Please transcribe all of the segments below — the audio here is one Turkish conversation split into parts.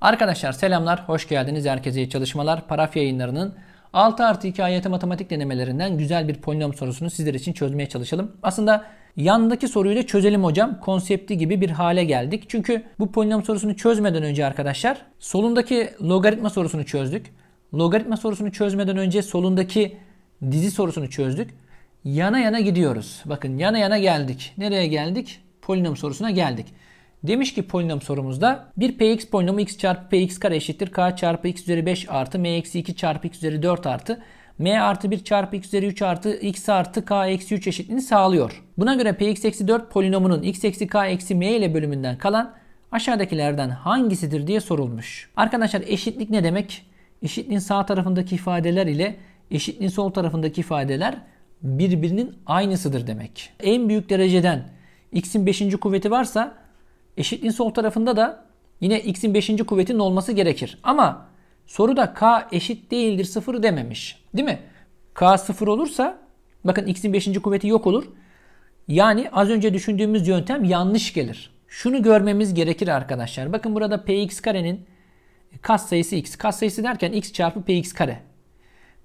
Arkadaşlar selamlar, hoş geldiniz. Herkese iyi çalışmalar. Paraf yayınlarının 6 artı 2 ayeti matematik denemelerinden güzel bir polinom sorusunu sizler için çözmeye çalışalım. Aslında yandaki soruyu da çözelim hocam konsepti gibi bir hale geldik. Çünkü bu polinom sorusunu çözmeden önce arkadaşlar solundaki logaritma sorusunu çözdük. Logaritma sorusunu çözmeden önce solundaki dizi sorusunu çözdük. Yana yana gidiyoruz. Bakın yana yana geldik. Nereye geldik? Polinom sorusuna geldik. Demiş ki polinom sorumuzda bir px polinomu x çarpı px kare eşittir k çarpı x üzeri 5 artı m eksi 2 çarpı x üzeri 4 artı m artı 1 çarpı x üzeri 3 artı x artı k eksi 3 eşitliğini sağlıyor. Buna göre px eksi 4 polinomunun x eksi k eksi m ile bölümünden kalan aşağıdakilerden hangisidir diye sorulmuş. Arkadaşlar eşitlik ne demek? Eşitliğin sağ tarafındaki ifadeler ile eşitliğin sol tarafındaki ifadeler birbirinin aynısıdır demek. En büyük dereceden x'in 5. kuvveti varsa Eşitliğin sol tarafında da yine x'in 5. kuvvetinin olması gerekir. Ama soruda k eşit değildir 0 dememiş. Değil mi? k 0 olursa bakın x'in 5. kuvveti yok olur. Yani az önce düşündüğümüz yöntem yanlış gelir. Şunu görmemiz gerekir arkadaşlar. Bakın burada px karenin kas sayısı x. Kas sayısı derken x çarpı px kare.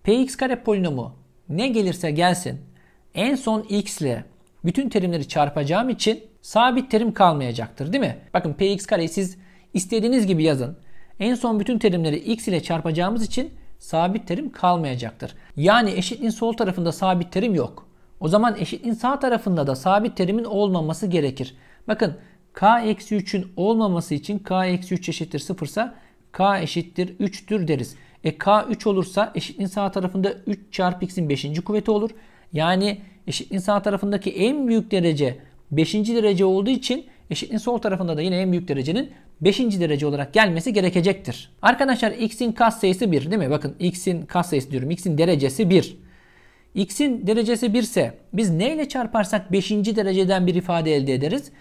px kare polinomu ne gelirse gelsin en son x ile bütün terimleri çarpacağım için sabit terim kalmayacaktır değil mi? Bakın px kareyi siz istediğiniz gibi yazın. En son bütün terimleri x ile çarpacağımız için sabit terim kalmayacaktır. Yani eşitliğin sol tarafında sabit terim yok. O zaman eşitliğin sağ tarafında da sabit terimin olmaması gerekir. Bakın k-3'ün olmaması için k-3 eşittir 0 ise k eşittir 3'tür deriz. E k3 olursa eşitliğin sağ tarafında 3 çarpı x'in 5. kuvveti olur. Yani eşitliğin sağ tarafındaki en büyük derece 5. derece olduğu için eşitliğin sol tarafında da yine en büyük derecenin 5. derece olarak gelmesi gerekecektir. Arkadaşlar x'in kas sayısı 1 değil mi? Bakın x'in kas sayısı diyorum. x'in derecesi 1. x'in derecesi 1 ise biz neyle çarparsak 5. dereceden bir ifade elde ederiz?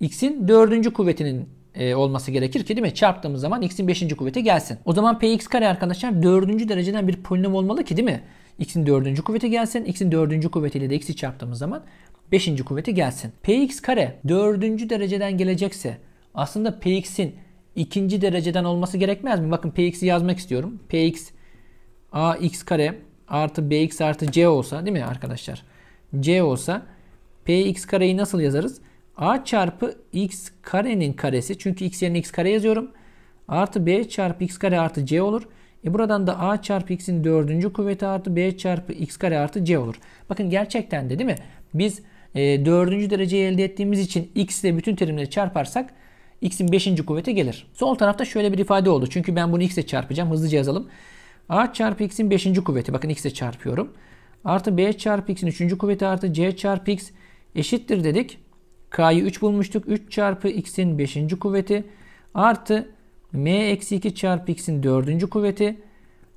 x'in 4. kuvvetinin e, olması gerekir ki değil mi? Çarptığımız zaman x'in 5. kuvveti gelsin. O zaman px kare arkadaşlar 4. dereceden bir polinom olmalı ki değil mi? x'in 4. kuvveti gelsin. x'in 4. kuvvetiyle de x'i çarptığımız zaman 5. kuvveti gelsin. Px kare 4. dereceden gelecekse aslında Px'in 2. dereceden olması gerekmez mi? Bakın Px'i yazmak istiyorum. Px ax kare artı bx artı c olsa değil mi arkadaşlar? c olsa px kareyi nasıl yazarız? a çarpı x karenin karesi. Çünkü x yerine x kare yazıyorum. Artı b çarpı x kare artı c olur. E buradan da a çarpı x'in dördüncü kuvveti artı b çarpı x kare artı c olur. Bakın gerçekten de değil mi? Biz e, dördüncü dereceyi elde ettiğimiz için x ile bütün terimleri çarparsak x'in beşinci kuvveti gelir. Sol tarafta şöyle bir ifade oldu. Çünkü ben bunu x ile çarpacağım. Hızlıca yazalım. a çarpı x'in beşinci kuvveti. Bakın x ile çarpıyorum. Artı b çarpı x'in üçüncü kuvveti artı c çarpı x eşittir dedik. k'yı 3 bulmuştuk. 3 çarpı x'in beşinci kuvveti artı m eksi 2 çarpı x'in dördüncü kuvveti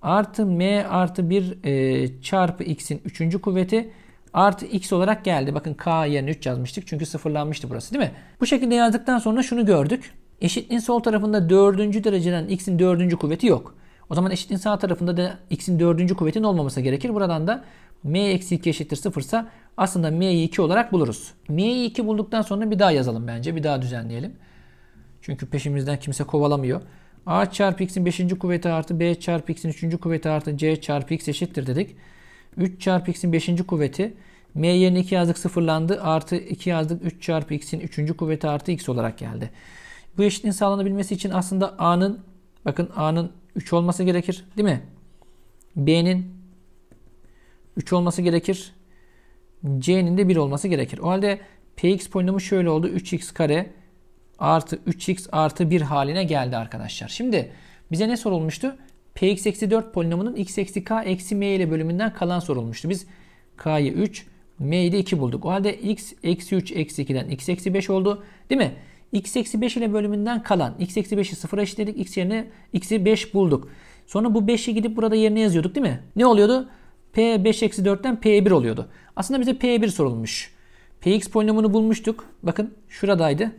artı m artı 1 e, çarpı x'in üçüncü kuvveti artı x olarak geldi. Bakın k yerine 3 yazmıştık çünkü sıfırlanmıştı burası değil mi? Bu şekilde yazdıktan sonra şunu gördük. Eşitliğin sol tarafında dördüncü dereceden x'in dördüncü kuvveti yok. O zaman eşitliğin sağ tarafında da x'in dördüncü kuvvetin olmaması gerekir. Buradan da m eksi 2 eşittir 0 ise aslında m'yi 2 olarak buluruz. M'yi 2 bulduktan sonra bir daha yazalım bence. Bir daha düzenleyelim. Çünkü peşimizden kimse kovalamıyor. A çarpı x'in 5. kuvveti artı B çarpı x'in 3. kuvveti artı C çarpı x eşittir dedik. 3 çarpı x'in 5. kuvveti M yerine 2 yazdık sıfırlandı. Artı 2 yazdık 3 çarpı x'in 3. kuvveti artı x olarak geldi. Bu eşitliğin sağlanabilmesi için aslında a'nın bakın a'nın 3 olması gerekir değil mi? B'nin 3 olması gerekir. C'nin de 1 olması gerekir. O halde px polinomu şöyle oldu. 3x kare artı 3x artı 1 haline geldi arkadaşlar. Şimdi bize ne sorulmuştu? px eksi 4 polinomunun x eksi k eksi m ile bölümünden kalan sorulmuştu. Biz k'yı 3, M'yi de 2 bulduk. O halde x eksi 3 eksi 2'den x eksi 5 oldu. Değil mi? x eksi 5 ile bölümünden kalan x eksi 5'i sıfıra eşitledik. x yerine x'i 5 bulduk. Sonra bu 5'i gidip burada yerine yazıyorduk değil mi? Ne oluyordu? P 5 eksi 4'ten P1 oluyordu. Aslında bize P1 sorulmuş. Px polinomunu bulmuştuk. Bakın şuradaydı.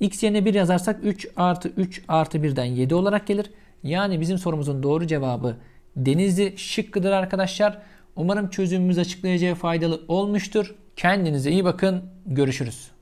x yerine 1 yazarsak 3 artı 3 artı 1'den 7 olarak gelir. Yani bizim sorumuzun doğru cevabı Denizli şıkkıdır arkadaşlar. Umarım çözümümüz açıklayacağı faydalı olmuştur. Kendinize iyi bakın. Görüşürüz.